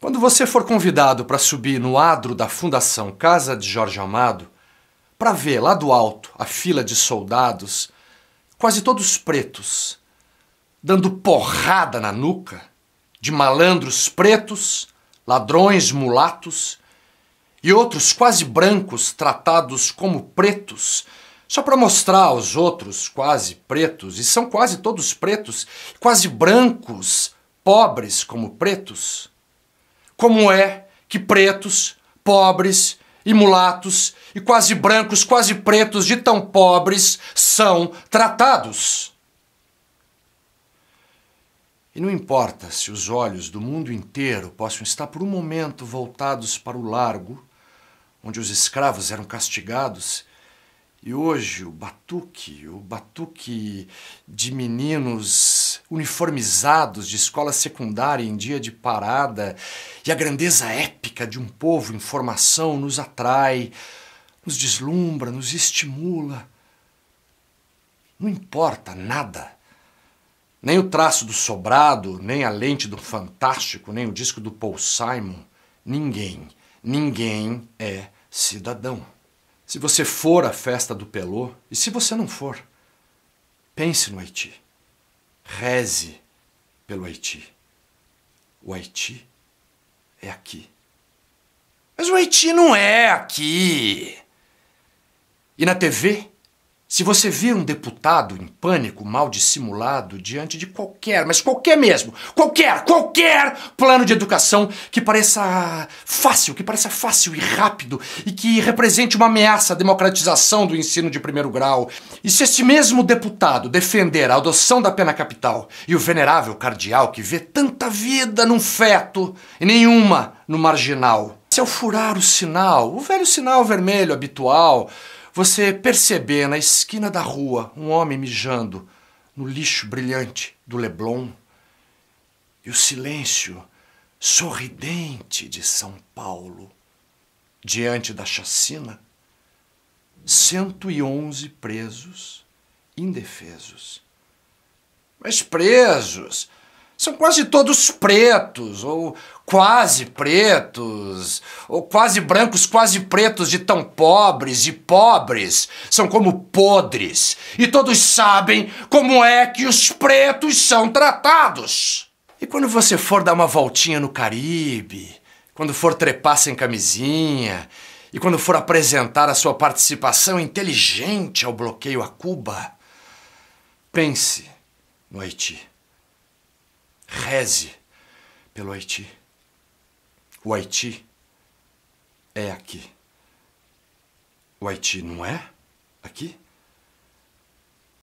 Quando você for convidado para subir no adro da Fundação Casa de Jorge Amado, para ver lá do alto a fila de soldados, quase todos pretos, dando porrada na nuca de malandros pretos, ladrões mulatos e outros quase brancos tratados como pretos, só para mostrar aos outros quase pretos, e são quase todos pretos, quase brancos, pobres como pretos como é que pretos, pobres e mulatos e quase brancos, quase pretos de tão pobres são tratados. E não importa se os olhos do mundo inteiro possam estar por um momento voltados para o largo, onde os escravos eram castigados, e hoje o batuque, o batuque de meninos uniformizados de escola secundária em dia de parada, e a grandeza épica de um povo em formação nos atrai, nos deslumbra, nos estimula. Não importa nada. Nem o traço do sobrado, nem a lente do fantástico, nem o disco do Paul Simon. Ninguém, ninguém é cidadão. Se você for à festa do Pelô, e se você não for, pense no Haiti. Reze pelo Haiti. O Haiti é aqui. Mas o Haiti não é aqui. E na TV se você vê um deputado em pânico, mal dissimulado, diante de qualquer, mas qualquer mesmo, qualquer, qualquer plano de educação que pareça fácil, que pareça fácil e rápido e que represente uma ameaça à democratização do ensino de primeiro grau, e se esse mesmo deputado defender a adoção da pena capital e o venerável cardeal que vê tanta vida num feto e nenhuma no marginal, se ao furar o sinal, o velho sinal vermelho habitual, você perceber na esquina da rua um homem mijando no lixo brilhante do Leblon e o silêncio sorridente de São Paulo diante da chacina, 111 presos indefesos. Mas presos! são quase todos pretos, ou quase pretos, ou quase brancos, quase pretos, de tão pobres e pobres, são como podres, e todos sabem como é que os pretos são tratados. E quando você for dar uma voltinha no Caribe, quando for trepar sem camisinha, e quando for apresentar a sua participação inteligente ao bloqueio a Cuba, pense no Haiti reze pelo Haiti. O Haiti é aqui. O Haiti não é aqui?